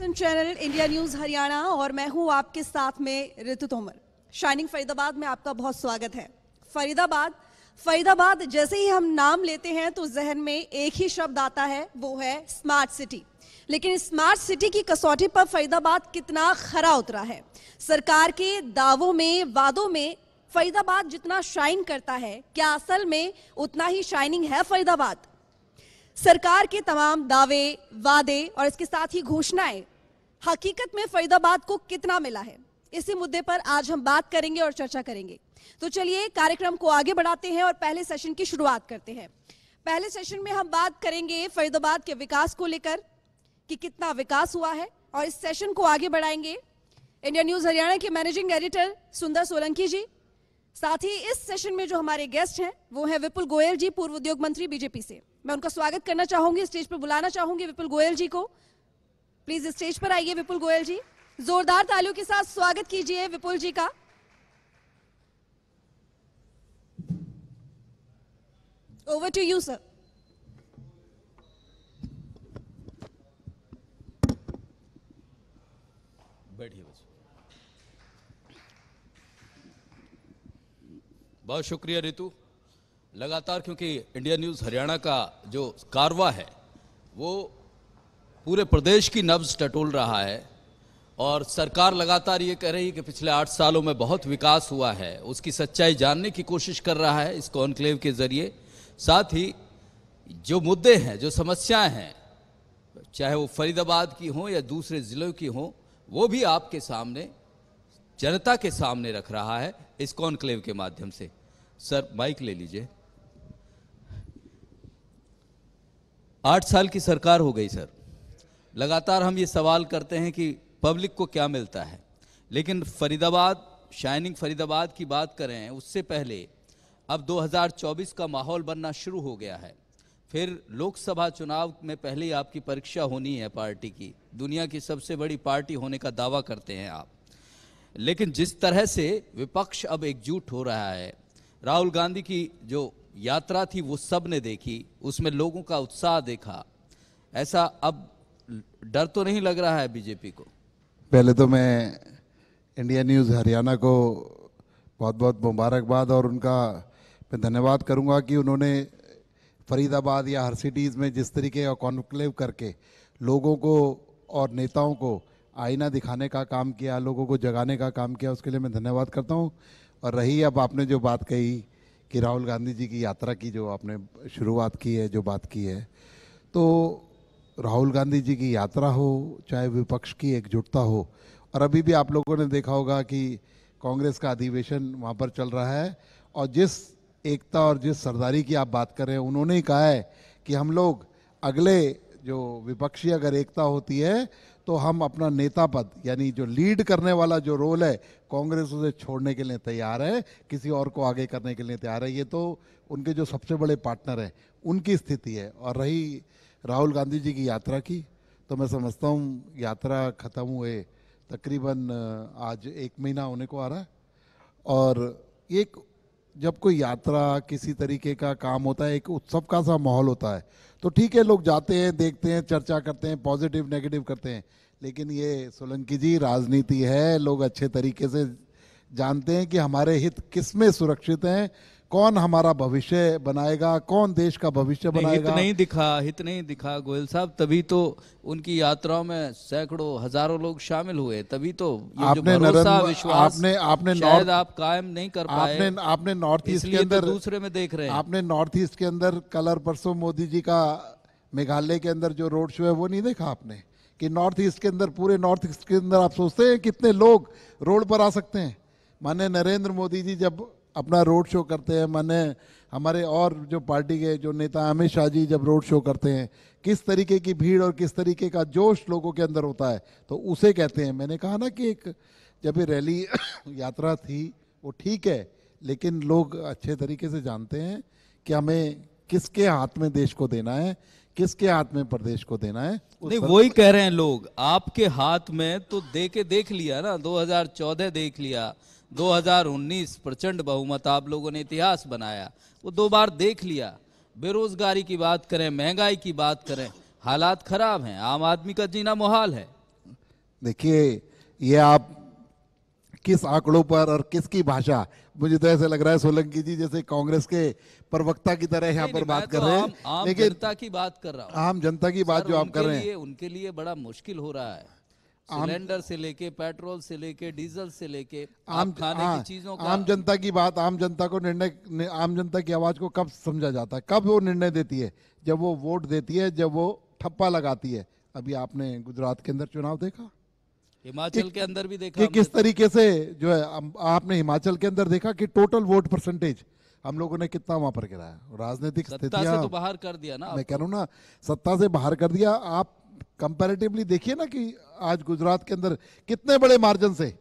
Channel India news Haryana और मैं हूं आपके साथ में रितु तोमर शाइनिंग फरीदाबाद में आपका बहुत स्वागत है फरीदाबाद फरीदाबाद जैसे ही हम नाम लेते हैं तो जहन में एक ही शब्द आता है वो है स्मार्ट सिटी लेकिन स्मार्ट सिटी की कसौटी पर फरीदाबाद कितना खरा उतरा है सरकार के दावों में वादों में फरीदाबाद जितना शाइन करता है क्या असल में उतना ही शाइनिंग है फरीदाबाद सरकार के तमाम दावे वादे और इसके साथ ही घोषणाएं हकीकत में फरीदाबाद को कितना मिला है इसी मुद्दे पर आज हम बात करेंगे और चर्चा करेंगे तो चलिए कार्यक्रम को आगे बढ़ाते हैं और पहले सेशन की शुरुआत करते हैं पहले सेशन में हम बात करेंगे फरीदाबाद के विकास को लेकर कि कितना विकास हुआ है और इस सेशन को आगे बढ़ाएंगे इंडिया न्यूज हरियाणा के मैनेजिंग एडिटर सुंदर सोलंकी जी साथ ही इस सेशन में जो हमारे गेस्ट हैं वो हैं विपुल गोयल जी पूर्व उद्योग मंत्री बीजेपी से मैं उनका स्वागत करना चाहूंगी स्टेज पर बुलाना चाहूंगी विपुल गोयल जी को प्लीज स्टेज पर आइए विपुल गोयल जी जोरदार तालियों के साथ स्वागत कीजिए विपुल जी का ओवर टू यू सर बैठिए बस बहुत शुक्रिया रितु लगातार क्योंकि इंडिया न्यूज़ हरियाणा का जो कारवा है वो पूरे प्रदेश की नब्ज टटोल रहा है और सरकार लगातार ये कह रही है कि पिछले आठ सालों में बहुत विकास हुआ है उसकी सच्चाई जानने की कोशिश कर रहा है इस कॉन्क्लेव के ज़रिए साथ ही जो मुद्दे हैं जो समस्याएं हैं चाहे वो फरीदाबाद की हों या दूसरे ज़िलों की हों वो भी आपके सामने जनता के सामने रख रहा है इस कॉन्क्लेव के माध्यम से सर माइक ले लीजिए आठ साल की सरकार हो गई सर लगातार हम ये सवाल करते हैं कि पब्लिक को क्या मिलता है लेकिन फरीदाबाद शाइनिंग फरीदाबाद की बात करें उससे पहले अब 2024 का माहौल बनना शुरू हो गया है फिर लोकसभा चुनाव में पहले ही आपकी परीक्षा होनी है पार्टी की दुनिया की सबसे बड़ी पार्टी होने का दावा करते हैं आप लेकिन जिस तरह से विपक्ष अब एकजुट हो रहा है राहुल गांधी की जो यात्रा थी वो सब ने देखी उसमें लोगों का उत्साह देखा ऐसा अब डर तो नहीं लग रहा है बीजेपी को पहले तो मैं इंडिया न्यूज़ हरियाणा को बहुत बहुत मुबारकबाद और उनका मैं धन्यवाद करूंगा कि उन्होंने फरीदाबाद या हर सिटीज़ में जिस तरीके और कॉन्क्लेव करके लोगों को और नेताओं को आईना दिखाने का काम किया लोगों को जगाने का काम किया उसके लिए मैं धन्यवाद करता हूँ और रही अब आपने जो बात कही कि राहुल गांधी जी की यात्रा की जो आपने शुरुआत की है जो बात की है तो राहुल गांधी जी की यात्रा हो चाहे विपक्ष की एकजुटता हो और अभी भी आप लोगों ने देखा होगा कि कांग्रेस का अधिवेशन वहाँ पर चल रहा है और जिस एकता और जिस सरदारी की आप बात कर रहे हैं उन्होंने ही कहा है कि हम लोग अगले जो विपक्षी अगर एकता होती है तो हम अपना नेता पद यानी जो लीड करने वाला जो रोल है कांग्रेस उसे छोड़ने के लिए तैयार है किसी और को आगे करने के लिए तैयार है ये तो उनके जो सबसे बड़े पार्टनर हैं उनकी स्थिति है और रही राहुल गांधी जी की यात्रा की तो मैं समझता हूँ यात्रा ख़त्म हुए तकरीबन आज एक महीना होने को आ रहा है और एक जब कोई यात्रा किसी तरीके का काम होता है एक उत्सव का सा माहौल होता है तो ठीक है लोग जाते हैं देखते हैं चर्चा करते हैं पॉजिटिव नेगेटिव करते हैं लेकिन ये सोलंकी जी राजनीति है लोग अच्छे तरीके से जानते हैं कि हमारे हित किस में सुरक्षित हैं कौन हमारा भविष्य बनाएगा कौन देश का भविष्य बनाएगा हित नहीं दिखा हित नहीं दिखा गोयल साहब तभी तो उनकी यात्राओं में सैकड़ों हजारों लोग शामिल हुए तभी तो ये आपने जो भरोसा विश्वास आपने आपने शायद आप कायम नहीं कर पाए आपने आपने नॉर्थ ईस्ट के तो अंदर दूसरे में देख रहे हैं आपने नॉर्थ ईस्ट के अंदर कलर परसों मोदी जी का मेघालय के अंदर जो रोड शो है वो नहीं देखा आपने कि नॉर्थ ईस्ट के अंदर पूरे नॉर्थ ईस्ट के अंदर आप सोचते हैं कितने लोग रोड पर आ सकते हैं माने नरेंद्र मोदी जी जब अपना रोड शो करते हैं माने हमारे और जो पार्टी के जो नेता अमित शाह जी जब रोड शो करते हैं किस तरीके की भीड़ और किस तरीके का जोश लोगों के अंदर होता है तो उसे कहते हैं मैंने कहा ना कि एक जब ये रैली यात्रा थी वो ठीक है लेकिन लोग अच्छे तरीके से जानते हैं कि हमें किसके हाथ में देश को देना है किसके हाथ में प्रदेश को देना है नहीं वही कह रहे हैं लोग आपके हाथ में तो दे के देख लिया ना 2014 देख लिया 2019 प्रचंड बहुमत आप लोगों ने इतिहास बनाया वो दो बार देख लिया बेरोजगारी की बात करें महंगाई की बात करें हालात खराब हैं आम आदमी का जीना मुहाल है देखिए ये आप किस आंकड़ों पर और किसकी भाषा मुझे तो ऐसे लग रहा है सोलंकी जी जैसे कांग्रेस के प्रवक्ता की तरह यहाँ पर बात तो कर रहे हैं लेकिन जनता की बात कर रहा हूँ आम जनता की बात जो आप कर रहे हैं उनके लिए बड़ा मुश्किल हो रहा है सिलेंडर से लेके पेट्रोल से लेके डीजल से लेके आम खाने आ, की हाँ, चीजों का आम जनता की बात आम जनता को निर्णय आम जनता की आवाज को कब समझा जाता है कब वो निर्णय देती है जब वो वोट देती है जब वो ठप्पा लगाती है अभी आपने गुजरात के अंदर चुनाव देखा हिमाचल के अंदर भी देखा कि किस तो। तरीके से जो है आपने हिमाचल के अंदर देखा कि टोटल वोट परसेंटेज हम लोगों ने कितना वहां पर गिराया राजनीतिक स्थितियां तो बाहर कर दिया ना मैं तो। कह रहा हूँ ना सत्ता से बाहर कर दिया आप कंपैरेटिवली देखिए ना कि आज गुजरात के अंदर कितने बड़े मार्जिन से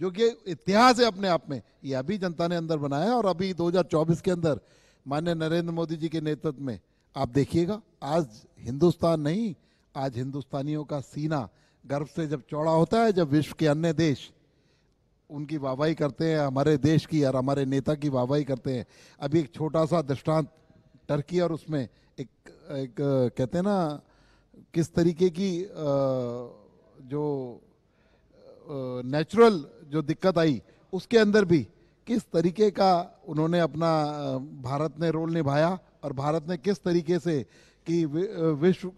जो कि इतिहास है अपने आप में ये अभी जनता ने अंदर बनाया और अभी 2024 के अंदर माननीय नरेंद्र मोदी जी के नेतृत्व में आप देखिएगा आज हिंदुस्तान नहीं आज हिंदुस्तानियों का सीना गर्व से जब चौड़ा होता है जब विश्व के अन्य देश उनकी वाहवाही करते हैं हमारे देश की और हमारे नेता की वाहवाही करते हैं अभी एक छोटा सा दृष्टांत टर्की और उसमें एक, एक कहते हैं ना किस तरीके की जो नेचुरल जो दिक्कत आई उसके अंदर भी किस तरीके का उन्होंने अपना भारत ने रोल निभाया और भारत ने किस तरीके से कि विश्व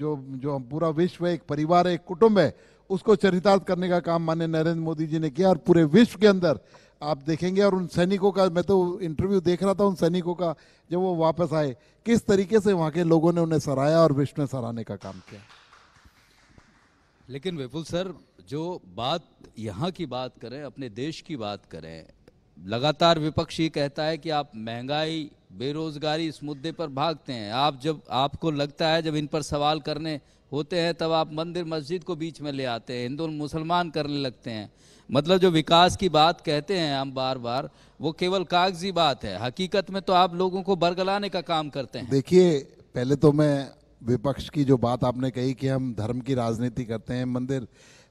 जो जो पूरा विश्व है एक परिवार है एक कुटुंब है उसको चरितार्थ करने का काम माननीय नरेंद्र मोदी जी ने किया और पूरे विश्व के अंदर आप देखेंगे और उन सैनिकों का मैं तो इंटरव्यू देख रहा था उन सैनिकों का जब वो वापस आए किस तरीके से वहाँ के लोगों ने उन्हें सराहाया और में सराहने का काम किया लेकिन विपुल सर जो बात यहाँ की बात करें अपने देश की बात करें लगातार विपक्ष ये कहता है कि आप महंगाई बेरोजगारी इस मुद्दे पर भागते हैं आप जब आपको लगता है जब इन पर सवाल करने होते हैं तब आप मंदिर मस्जिद को बीच में ले आते हैं हिंदू मुसलमान करने लगते हैं मतलब जो विकास की बात कहते हैं हम बार बार वो केवल कागजी बात है हकीकत में तो आप लोगों को बरगलाने का काम करते हैं देखिए पहले तो मैं विपक्ष की जो बात आपने कही कि हम धर्म की राजनीति करते हैं मंदिर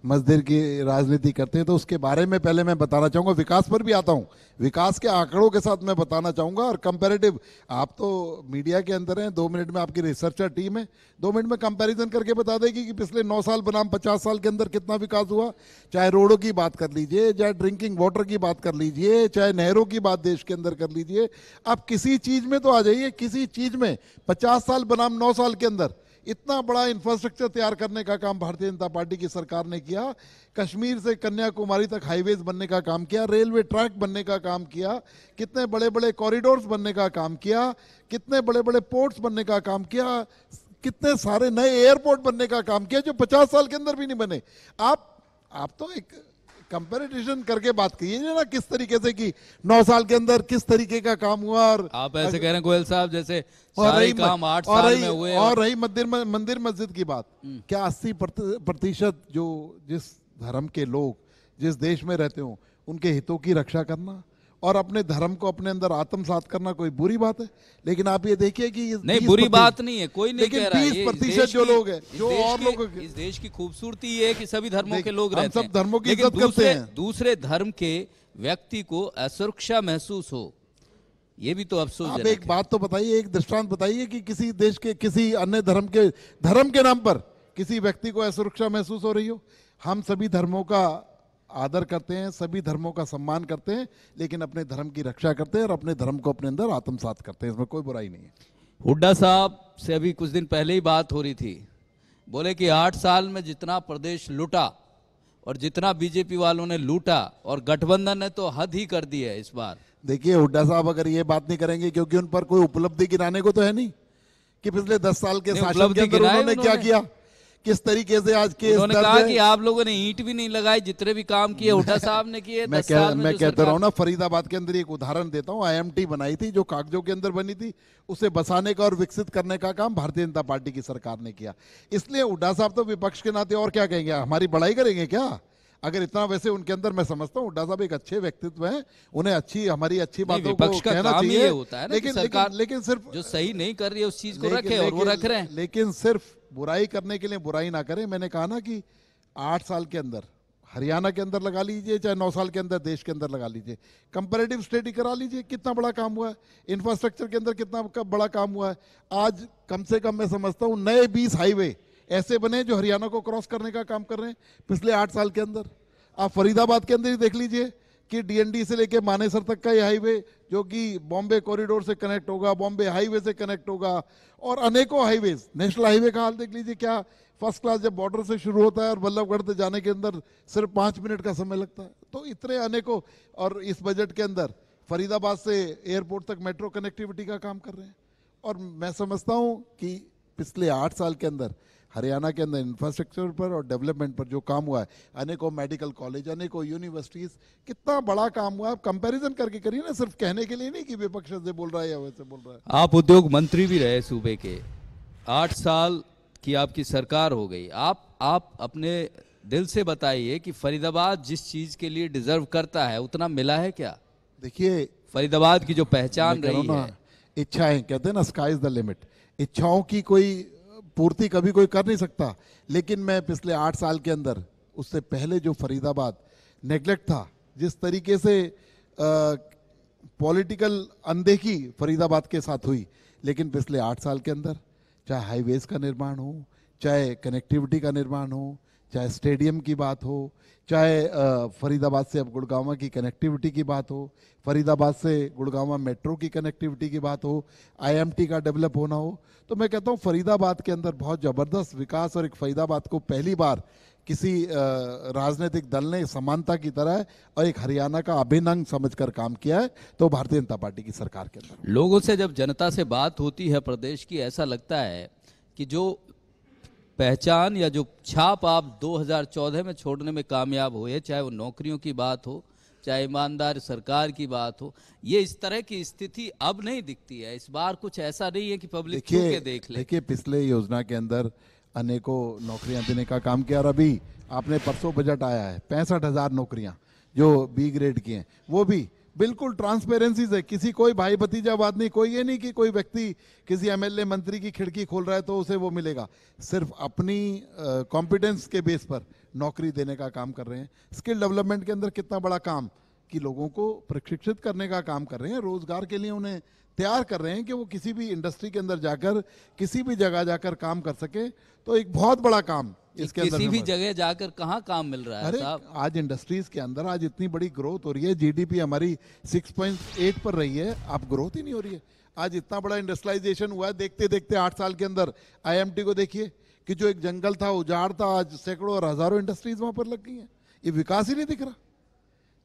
मजदूर की राजनीति करते हैं तो उसके बारे में पहले मैं बताना चाहूँगा विकास पर भी आता हूँ विकास के आंकड़ों के साथ मैं बताना चाहूँगा और कंपेरेटिव आप तो मीडिया के अंदर हैं दो मिनट में आपकी रिसर्चर टीम है दो मिनट में कंपैरिजन करके बता देगी कि पिछले नौ साल बनाम पचास साल के अंदर कितना विकास हुआ चाहे रोडों की बात कर लीजिए चाहे ड्रिंकिंग वाटर की बात कर लीजिए चाहे नहरों की बात देश के अंदर कर लीजिए आप किसी चीज़ में तो आ जाइए किसी चीज़ में पचास साल बनाम नौ साल के अंदर इतना बड़ा इंफ्रास्ट्रक्चर तैयार करने का काम भारतीय जनता पार्टी की सरकार ने किया कश्मीर से कन्याकुमारी तक हाईवेज बनने का काम किया रेलवे ट्रैक बनने का काम किया कितने बड़े बड़े कॉरिडोर्स बनने का काम किया कितने बड़े बड़े पोर्ट्स बनने का काम किया कितने सारे नए एयरपोर्ट बनने का काम किया जो पचास साल के अंदर भी नहीं बने आप आप तो एक कंपेरिटिशन करके बात की ना किस तरीके से की नौ साल के अंदर किस तरीके का काम हुआ और आप ऐसे कह रहे हैं गोयल साहब जैसे और रही काम आठ साल में हुए और रही मंदिर मंदिर मस्जिद की बात हम्म। क्या अस्सी प्रतिशत जो जिस धर्म के लोग जिस देश में रहते हो उनके हितों की रक्षा करना और अपने धर्म को अपने अंदर आत्मसात करना कोई बुरी बात है लेकिन आप ये देखिए कि नहीं बुरी बात नहीं है कोई नहीं कह रहा बीस प्रतिशत जो लोग हैं जो और लोग इस देश की खूबसूरती ये है कि सभी धर्मों के लोग रहते सब धर्मों की इज्जत करते हैं दूसरे धर्म के व्यक्ति को असुरक्षा महसूस हो ये भी तो अफसोस आप एक बात तो बताइए एक दृष्टांत बताइए कि किसी देश के किसी अन्य धर्म के धर्म के नाम पर किसी व्यक्ति को असुरक्षा महसूस हो रही हो हम सभी धर्मों का आदर करते हैं सभी धर्मों का सम्मान करते हैं लेकिन अपने धर्म की रक्षा करते हैं और अपने धर्म को अपने अंदर आत्मसात करते हैं इसमें कोई बुराई नहीं है हुड्डा साहब से अभी कुछ दिन पहले ही बात हो रही थी बोले कि आठ साल में जितना प्रदेश लूटा और जितना बीजेपी वालों ने लूटा और गठबंधन ने तो हद ही कर दी है इस बार देखिए हुड्डा साहब अगर ये बात नहीं करेंगे क्योंकि उन पर कोई उपलब्धि गिराने को तो है नहीं कि पिछले दस साल के शासन के अंदर उन्होंने क्या किया किस तरीके से आज के उन्होंने कहा कि आप लोगों ने ईट भी नहीं लगाई जितने भी काम किए हुडा साहब ने किए मैं कह, मैं कहता रहा हूँ ना फरीदाबाद के अंदर एक उदाहरण देता हूँ आईएमटी बनाई थी जो कागजों के अंदर बनी थी उसे बसाने का और विकसित करने का काम भारतीय जनता पार्टी की सरकार ने किया इसलिए हुडा साहब तो विपक्ष के नाते और क्या कहेंगे हमारी बड़ाई करेंगे क्या अगर इतना वैसे उनके अंदर मैं समझता हूँ हुड्डा साहब एक अच्छे व्यक्तित्व हैं उन्हें अच्छी हमारी अच्छी बातों को कहना चाहिए होता है ना लेकिन सरकार लेकिन सिर्फ जो सही नहीं कर रही है उस चीज को रखे और वो रख रहे हैं लेकिन सिर्फ बुराई करने के लिए बुराई ना करें मैंने कहा ना कि आठ साल के अंदर हरियाणा के अंदर लगा लीजिए चाहे नौ साल के अंदर देश के अंदर लगा लीजिए कंपेरेटिव स्टडी करा लीजिए कितना बड़ा काम हुआ है इंफ्रास्ट्रक्चर के अंदर कितना बड़ा काम हुआ है आज कम से कम मैं समझता हूँ नए बीस हाईवे ऐसे बने जो हरियाणा को क्रॉस करने का काम कर रहे हैं पिछले आठ साल के अंदर आप फरीदाबाद के अंदर ही देख लीजिए कि डीएनडी से लेके मानेसर तक का ये हाईवे जो कि बॉम्बे कॉरिडोर से कनेक्ट होगा बॉम्बे हाईवे से कनेक्ट होगा और अनेकों हाईवे नेशनल हाईवे का हाल देख लीजिए क्या फर्स्ट क्लास जब बॉर्डर से शुरू होता है और बल्लभगढ़ से जाने के अंदर सिर्फ पाँच मिनट का समय लगता है तो इतने अनेकों और इस बजट के अंदर फरीदाबाद से एयरपोर्ट तक मेट्रो कनेक्टिविटी का काम कर रहे हैं और मैं समझता हूँ कि पिछले आठ साल के अंदर हरियाणा के अंदर इंफ्रास्ट्रक्चर पर और डेवलपमेंट पर जो काम हुआ है अनेकों मेडिकल कॉलेज अनेकों यूनिवर्सिटीज़ कितना बड़ा काम हुआ आप कंपैरिजन करके करिए ना सिर्फ कहने के लिए नहीं कि विपक्ष से बोल रहा है या वैसे बोल रहा है आप उद्योग मंत्री भी रहे सूबे के आठ साल की आपकी सरकार हो गई आप आप अपने दिल से बताइए कि फरीदाबाद जिस चीज़ के लिए डिजर्व करता है उतना मिला है क्या देखिए फरीदाबाद की जो पहचान रही है इच्छाएं कहते हैं ना स्काई इज द लिमिट इच्छाओं की कोई पूर्ति कभी कोई कर नहीं सकता लेकिन मैं पिछले आठ साल के अंदर उससे पहले जो फरीदाबाद नेगलेक्ट था जिस तरीके से पॉलिटिकल अनदेखी फरीदाबाद के साथ हुई लेकिन पिछले आठ साल के अंदर चाहे हाईवेज का निर्माण हो चाहे कनेक्टिविटी का निर्माण हो चाहे स्टेडियम की बात हो चाहे फरीदाबाद से अब गुड़गावा की कनेक्टिविटी की बात हो फरीदाबाद से गुड़गावा मेट्रो की कनेक्टिविटी की बात हो आईएमटी का डेवलप होना हो तो मैं कहता हूँ फरीदाबाद के अंदर बहुत ज़बरदस्त विकास और एक फरीदाबाद को पहली बार किसी राजनीतिक दल ने समानता की तरह और एक हरियाणा का अभिनंग समझकर काम किया है तो भारतीय जनता पार्टी की सरकार के अंदर लोगों से जब जनता से बात होती है प्रदेश की ऐसा लगता है कि जो पहचान या जो छाप आप 2014 में छोड़ने में कामयाब हुए चाहे वो नौकरियों की बात हो चाहे ईमानदार सरकार की बात हो ये इस तरह की स्थिति अब नहीं दिखती है इस बार कुछ ऐसा नहीं है कि पब्लिक के देख ले देखिए पिछले योजना के अंदर अनेकों नौकरियां देने का काम किया और अभी आपने परसों बजट आया है पैंसठ हज़ार नौकरियाँ जो बी ग्रेड की हैं वो भी बिल्कुल ट्रांसपेरेंसीज है किसी कोई भाई भतीजावाद नहीं कोई ये नहीं कि कोई व्यक्ति किसी एमएलए मंत्री की खिड़की खोल रहा है तो उसे वो मिलेगा सिर्फ अपनी कॉम्पिटेंस के बेस पर नौकरी देने का काम कर रहे हैं स्किल डेवलपमेंट के अंदर कितना बड़ा काम कि लोगों को प्रशिक्षित करने का काम कर रहे हैं रोजगार के लिए उन्हें तैयार कर रहे हैं कि वो किसी भी इंडस्ट्री के अंदर जाकर किसी भी जगह जाकर काम कर सके तो एक बहुत बड़ा काम इसके किसी भी जगह जाकर कहाँ काम मिल रहा है अरे आज इंडस्ट्रीज के अंदर आज इतनी बड़ी ग्रोथ हो रही है जीडीपी हमारी 6.8 पर रही है आप ग्रोथ ही नहीं हो रही है आज इतना बड़ा इंडस्ट्रियलाइजेशन हुआ है देखते देखते आठ साल के अंदर आईएमटी को देखिए कि जो एक जंगल था उजाड़ था आज सैकड़ों और हजारों इंडस्ट्रीज वहां पर लग गई है ये विकास ही नहीं दिख रहा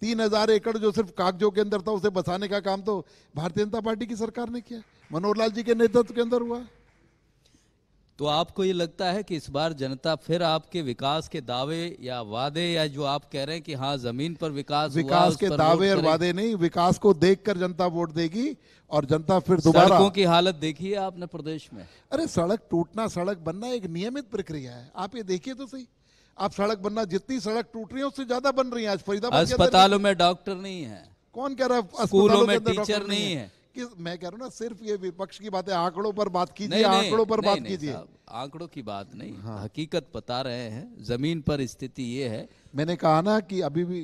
तीन हजार एकड़ जो सिर्फ कागजों के अंदर था उसे बसाने का काम तो भारतीय जनता पार्टी की सरकार ने किया मनोहर लाल जी के नेतृत्व के अंदर हुआ तो आपको ये लगता है कि इस बार जनता फिर आपके विकास के दावे या वादे या जो आप कह रहे हैं कि हाँ जमीन पर विकास विकास हुआ, के दावे और वादे नहीं विकास को देखकर जनता वोट देगी और जनता फिर दोबारा सड़कों की हालत देखी है आपने प्रदेश में अरे सड़क टूटना सड़क बनना एक नियमित प्रक्रिया है आप ये देखिए तो सही आप सड़क बनना जितनी सड़क टूट रही है उससे ज्यादा बन रही है आज फरीदाबाद अस्पतालों में डॉक्टर नहीं है कौन कह रहा है अस्पतालों में टीचर नहीं है कि मैं कह रहा हूँ ना सिर्फ ये विपक्ष की बातें आंकड़ों पर बात कीजिए आंकड़ों पर बात कीजिए आंकड़ों की बात नहीं हाँ। हकीकत बता रहे हैं जमीन पर स्थिति ये है मैंने कहा ना कि अभी भी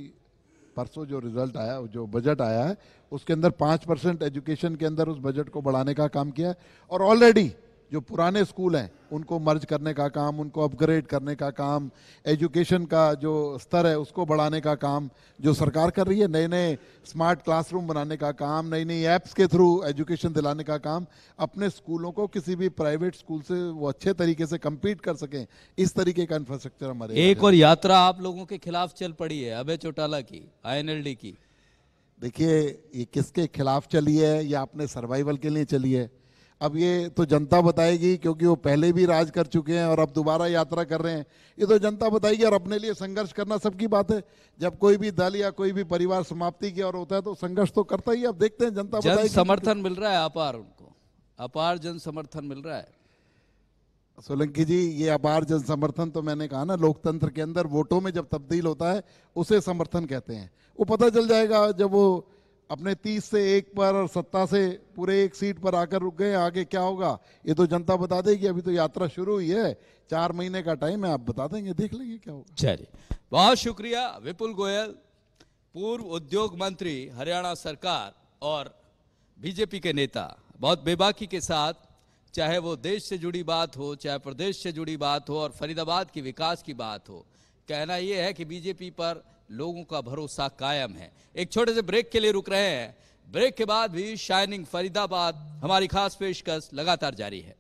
परसों जो रिजल्ट आया जो बजट आया है उसके अंदर पांच परसेंट एजुकेशन के अंदर उस बजट को बढ़ाने का काम किया है और ऑलरेडी जो पुराने स्कूल हैं उनको मर्ज करने का काम उनको अपग्रेड करने का काम एजुकेशन का जो स्तर है उसको बढ़ाने का काम जो सरकार कर रही है नए नए स्मार्ट क्लासरूम बनाने का काम नई नई ऐप्स के थ्रू एजुकेशन दिलाने का काम अपने स्कूलों को किसी भी प्राइवेट स्कूल से वो अच्छे तरीके से कम्पीट कर सकें इस तरीके का इंफ्रास्ट्रक्चर हमारे एक और यात्रा आप लोगों के खिलाफ चल पड़ी है अभय चौटाला की आई की देखिए ये किसके खिलाफ चली है या अपने सर्वाइवल के लिए चली है अब ये तो जनता बताएगी क्योंकि वो पहले भी राज कर चुके हैं और अब दोबारा यात्रा कर रहे हैं ये तो जनता बताएगी और अपने लिए संघर्ष करना सबकी बात है जब कोई भी दल या कोई भी परिवार समाप्ति की ओर होता है तो संघर्ष तो करता ही अब देखते हैं जनता जन समर्थन मिल रहा है अपार उनको अपार जन समर्थन मिल रहा है सोलंकी जी ये अपार जन समर्थन तो मैंने कहा ना लोकतंत्र के अंदर वोटों में जब तब्दील होता है उसे समर्थन कहते हैं वो पता चल जाएगा जब वो अपने तीस से एक पर और सत्ता से पूरे एक सीट पर आकर रुक गए आगे क्या होगा ये तो जनता बता देगी अभी तो यात्रा शुरू हुई है चार महीने का टाइम है आप बता देंगे देख लेंगे क्या होगा चलिए बहुत शुक्रिया विपुल गोयल पूर्व उद्योग मंत्री हरियाणा सरकार और बीजेपी के नेता बहुत बेबाकी के साथ चाहे वो देश से जुड़ी बात हो चाहे प्रदेश से जुड़ी बात हो और फरीदाबाद के विकास की बात हो कहना ये है कि बीजेपी पर लोगों का भरोसा कायम है एक छोटे से ब्रेक के लिए रुक रहे हैं ब्रेक के बाद भी शाइनिंग फरीदाबाद हमारी खास पेशकश लगातार जारी है